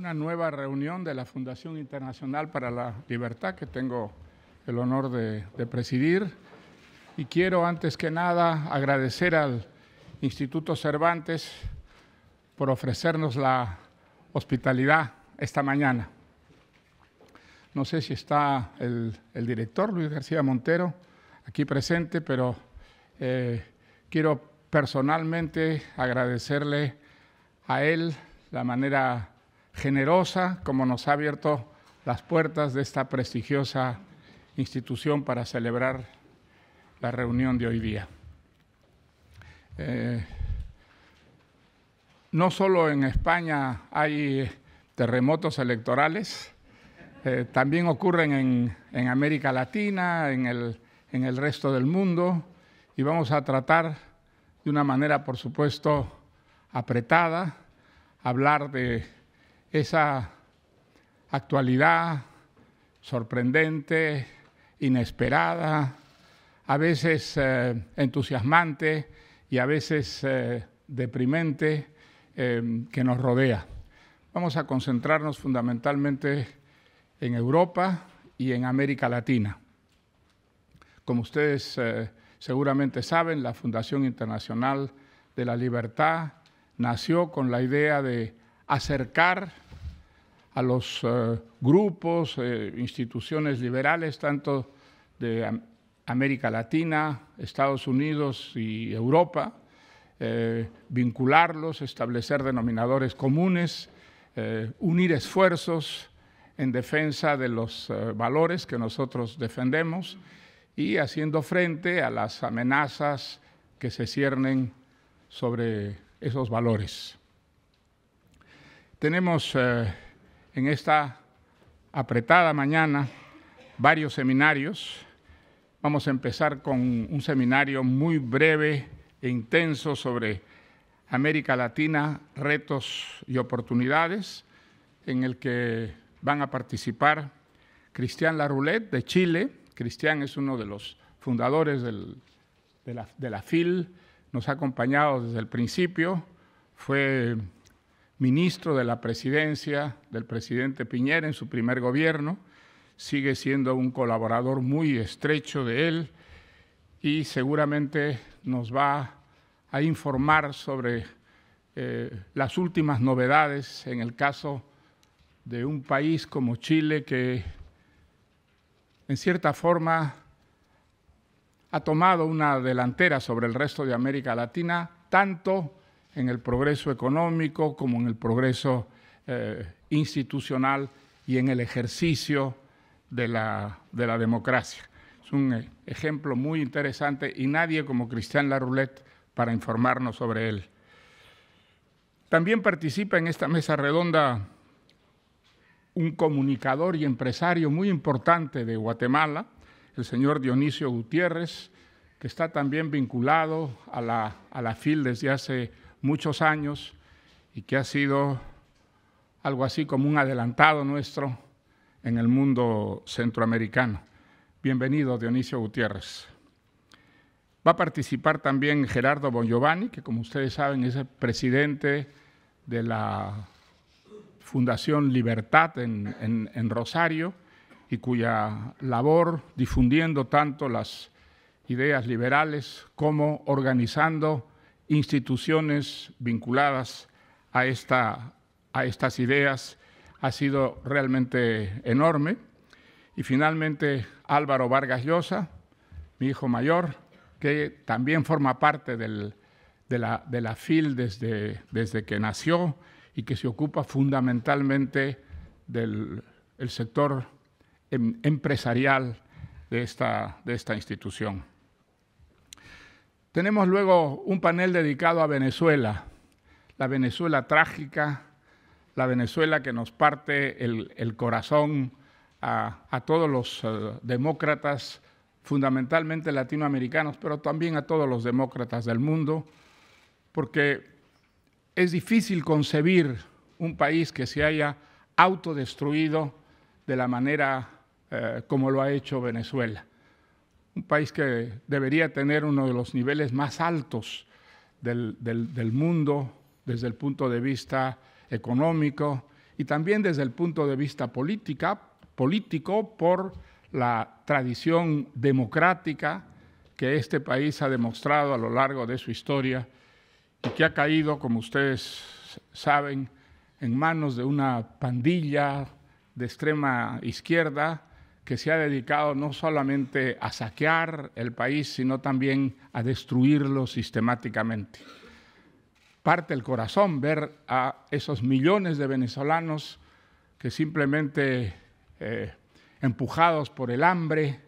una nueva reunión de la Fundación Internacional para la Libertad que tengo el honor de, presidir. Y quiero antes que nada agradecer al Instituto Cervantes por ofrecernos la hospitalidad esta mañana. No sé si está el, director Luis García Montero aquí presente, pero eh, quiero personalmente agradecerle a él la manera generosa como nos ha abierto las puertas de esta prestigiosa institución para celebrar la reunión de hoy día. Eh, no solo en España hay eh, terremotos electorales, eh, también ocurren en, América Latina, en el resto del mundo, y vamos a tratar de una manera, por supuesto, apretada, hablar de esa actualidad sorprendente, inesperada, a veces eh, entusiasmante y a veces eh, deprimente eh, que nos rodea. Vamos a concentrarnos fundamentalmente en Europa y en América Latina. Como ustedes seguramente saben, la Fundación Internacional de la Libertad nació con la idea de acercar a los eh, grupos, eh, instituciones liberales, tanto de América Latina, Estados Unidos y Europa, eh, vincularlos, establecer denominadores comunes, unir esfuerzos en defensa de los valores que nosotros defendemos y haciendo frente a las amenazas que se ciernen sobre esos valores. Tenemos eh, en esta apretada mañana varios seminarios. Vamos a empezar con un seminario muy breve e intenso sobre América Latina, retos y oportunidades, en el que van a participar Cristian Laroulet de Chile. Cristian es uno de los fundadores de, la, FIL, nos ha acompañado desde el principio, fue ministro de la presidencia del presidente Piñera en su primer gobierno, sigue siendo un colaborador muy estrecho de él y seguramente nos va a informar sobre eh, las últimas novedades en el caso de un país como Chile que en cierta forma ha tomado una delantera sobre el resto de América Latina, tanto en el progreso económico como en el progreso eh, institucional y en el ejercicio de la, democracia. Es un eh, ejemplo muy interesante y nadie como Cristian Laroulette para informarnos sobre él. También participa en esta mesa redonda un comunicador y empresario muy importante de Guatemala, el señor Dionisio Gutiérrez, que está también vinculado a la, a la FIL desde hace muchos años y que ha sido algo así como un adelantado nuestro en el mundo centroamericano. Bienvenido, Dionisio Gutiérrez. Va a participar también Gerardo Bongiovanni, que como ustedes saben es el presidente de la Fundación Libertad en, en Rosario y cuya labor difundiendo tanto las ideas liberales como organizando instituciones vinculadas a, esta, a estas ideas ha sido realmente enorme. Y finalmente Álvaro Vargas Llosa, mi hijo mayor, que también forma parte de, la, FIL desde, desde que nació y que se ocupa fundamentalmente del sector em, empresarial de esta, de esta institución. Tenemos luego un panel dedicado a Venezuela, la Venezuela trágica, la Venezuela que nos parte el, corazón a, todos los eh, demócratas, fundamentalmente latinoamericanos, pero también a todos los demócratas del mundo, porque es difícil concebir un país que se haya autodestruido de la manera eh, como lo ha hecho Venezuela un país que debería tener uno de los niveles más altos del, mundo desde el punto de vista económico y también desde el punto de vista político por la tradición democrática que este país ha demostrado a lo largo de su historia y que ha caído, como ustedes saben, en manos de una pandilla de extrema izquierda que se ha dedicado no solamente a saquear el país, sino también a destruirlo sistemáticamente. Parte el corazón ver a esos millones de venezolanos que simplemente eh, empujados por el hambre,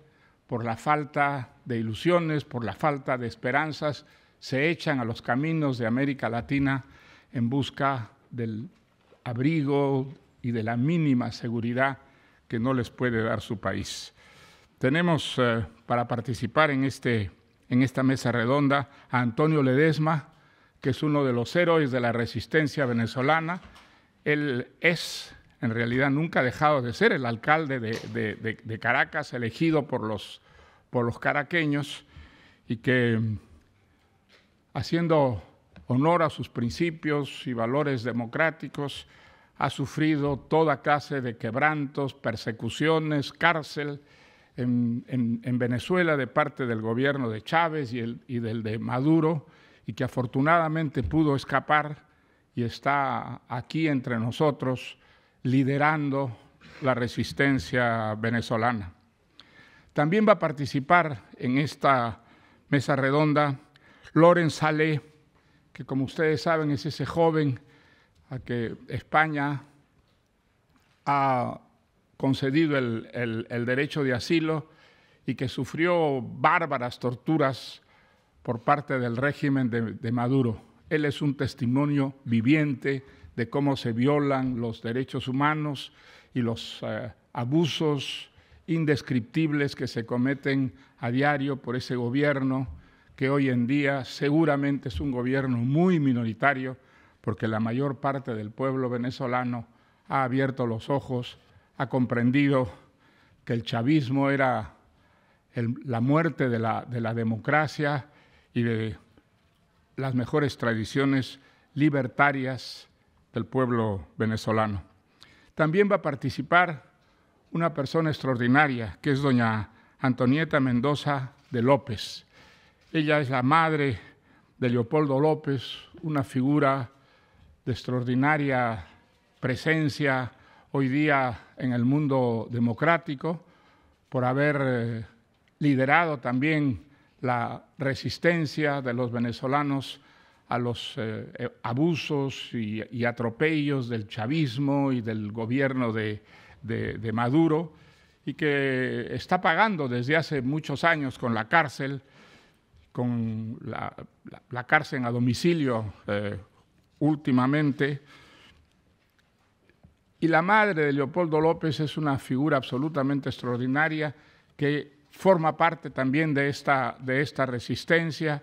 por la falta de ilusiones, por la falta de esperanzas, se echan a los caminos de América Latina en busca del abrigo y de la mínima seguridad que no les puede dar su país. Tenemos eh, para participar en, este, en esta mesa redonda a Antonio Ledesma, que es uno de los héroes de la resistencia venezolana. Él es, en realidad nunca ha dejado de ser el alcalde de, Caracas, elegido por los, por los caraqueños, y que haciendo honor a sus principios y valores democráticos, ha sufrido toda clase de quebrantos, persecuciones, cárcel en, Venezuela de parte del gobierno de Chávez y, y del de Maduro, y que afortunadamente pudo escapar y está aquí entre nosotros liderando la resistencia venezolana. También va a participar en esta mesa redonda Loren Salé, que como ustedes saben es ese joven a que España ha concedido el, derecho de asilo y que sufrió bárbaras torturas por parte del régimen de, Maduro. Él es un testimonio viviente de cómo se violan los derechos humanos y los eh, abusos indescriptibles que se cometen a diario por ese gobierno que hoy en día seguramente es un gobierno muy minoritario porque la mayor parte del pueblo venezolano ha abierto los ojos, ha comprendido que el chavismo era la muerte de la, de la democracia y de las mejores tradiciones libertarias del pueblo venezolano. También va a participar una persona extraordinaria, que es doña Antonieta Mendoza de López. Ella es la madre de Leopoldo López, una figura de extraordinaria presencia hoy día en el mundo democrático, por haber eh, liderado también la resistencia de los venezolanos a los eh, eh, abusos y, atropellos del chavismo y del gobierno de, Maduro, y que está pagando desde hace muchos años con la cárcel, con la, cárcel a domicilio últimamente. Y la madre de Leopoldo López es una figura absolutamente extraordinaria que forma parte también de esta, de esta resistencia,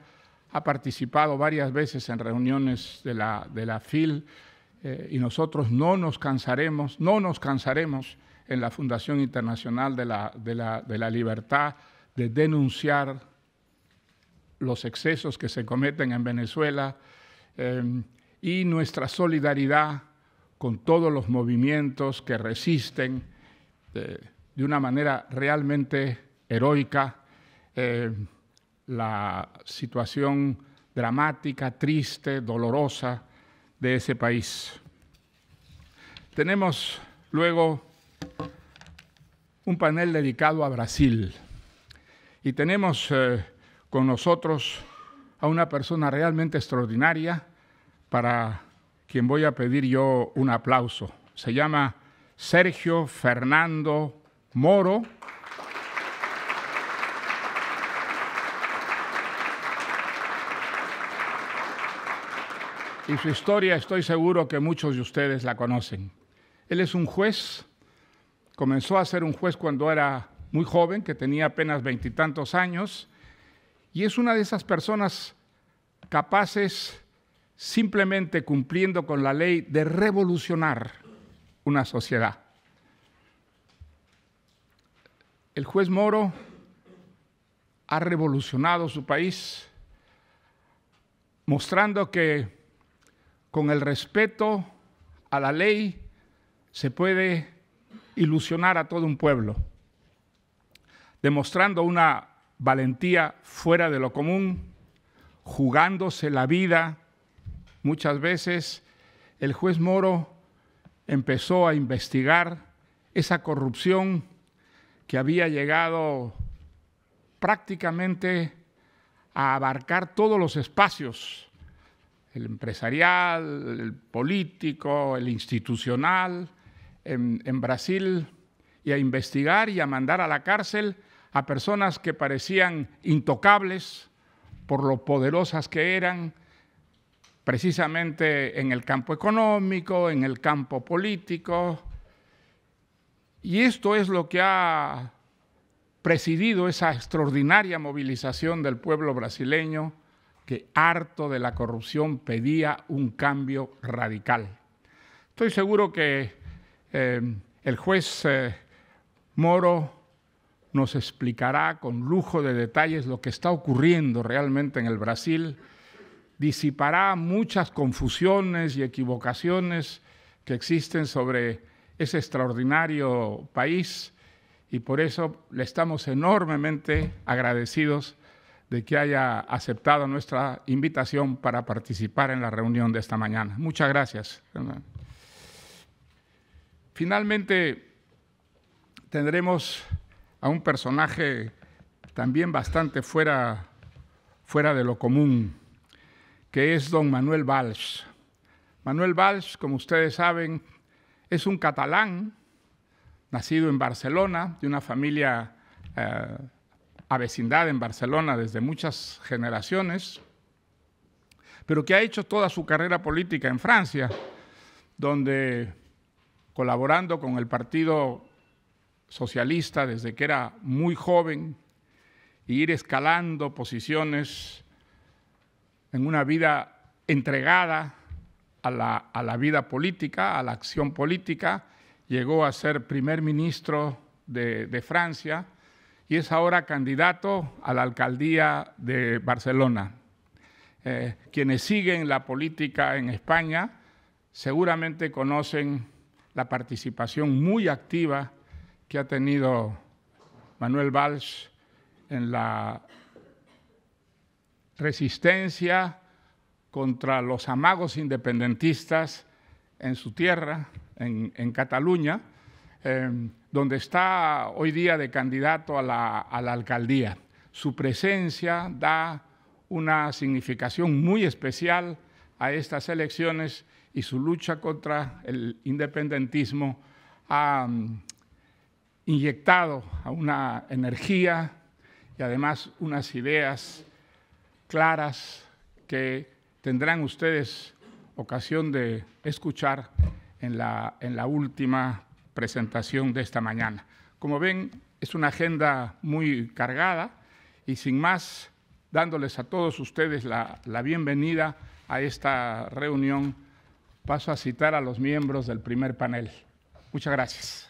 ha participado varias veces en reuniones de la, de la FIL eh, y nosotros no nos cansaremos, no nos cansaremos en la Fundación Internacional de la, de la, Libertad de denunciar los excesos que se cometen en Venezuela, em, y nuestra solidaridad con todos los movimientos que resisten eh, de una manera realmente heroica eh, la situación dramática, triste, dolorosa de ese país. Tenemos luego un panel dedicado a Brasil y tenemos eh, con nosotros a una persona realmente extraordinaria, para quien voy a pedir yo un aplauso. Se llama Sergio Fernando Moro. Y su historia estoy seguro que muchos de ustedes la conocen. Él es un juez, comenzó a ser un juez cuando era muy joven, que tenía apenas veintitantos años, y es una de esas personas capaces simplemente cumpliendo con la ley de revolucionar una sociedad. El juez Moro ha revolucionado su país, mostrando que con el respeto a la ley se puede ilusionar a todo un pueblo, demostrando una valentía fuera de lo común, jugándose la vida Muchas veces el juez Moro empezó a investigar esa corrupción que había llegado prácticamente a abarcar todos los espacios, el empresarial, el político, el institucional, en, Brasil, y a investigar y a mandar a la cárcel a personas que parecían intocables por lo poderosas que eran, precisamente en el campo económico, en el campo político. Y esto es lo que ha presidido esa extraordinaria movilización del pueblo brasileño que harto de la corrupción pedía un cambio radical. Estoy seguro que eh, el juez eh, Moro nos explicará con lujo de detalles lo que está ocurriendo realmente en el Brasil disipará muchas confusiones y equivocaciones que existen sobre ese extraordinario país y por eso le estamos enormemente agradecidos de que haya aceptado nuestra invitación para participar en la reunión de esta mañana. Muchas gracias. Finalmente, tendremos a un personaje también bastante fuera, fuera de lo común que es don Manuel Valls. Manuel Valls, como ustedes saben, es un catalán, nacido en Barcelona, de una familia eh, vecindad en Barcelona desde muchas generaciones, pero que ha hecho toda su carrera política en Francia, donde colaborando con el Partido Socialista desde que era muy joven, e ir escalando posiciones en una vida entregada a la, vida política, a la acción política, llegó a ser primer ministro de, Francia y es ahora candidato a la alcaldía de Barcelona. Eh, quienes siguen la política en España seguramente conocen la participación muy activa que ha tenido Manuel Valls en la resistencia contra los amagos independentistas en su tierra, en, Cataluña, em, donde está hoy día de candidato a la, alcaldía. Su presencia da una significación muy especial a estas elecciones y su lucha contra el independentismo ha em, inyectado a una energía y además unas ideas claras que tendrán ustedes ocasión de escuchar en la, en la última presentación de esta mañana. Como ven, es una agenda muy cargada y sin más, dándoles a todos ustedes la, la bienvenida a esta reunión, paso a citar a los miembros del primer panel. Muchas gracias.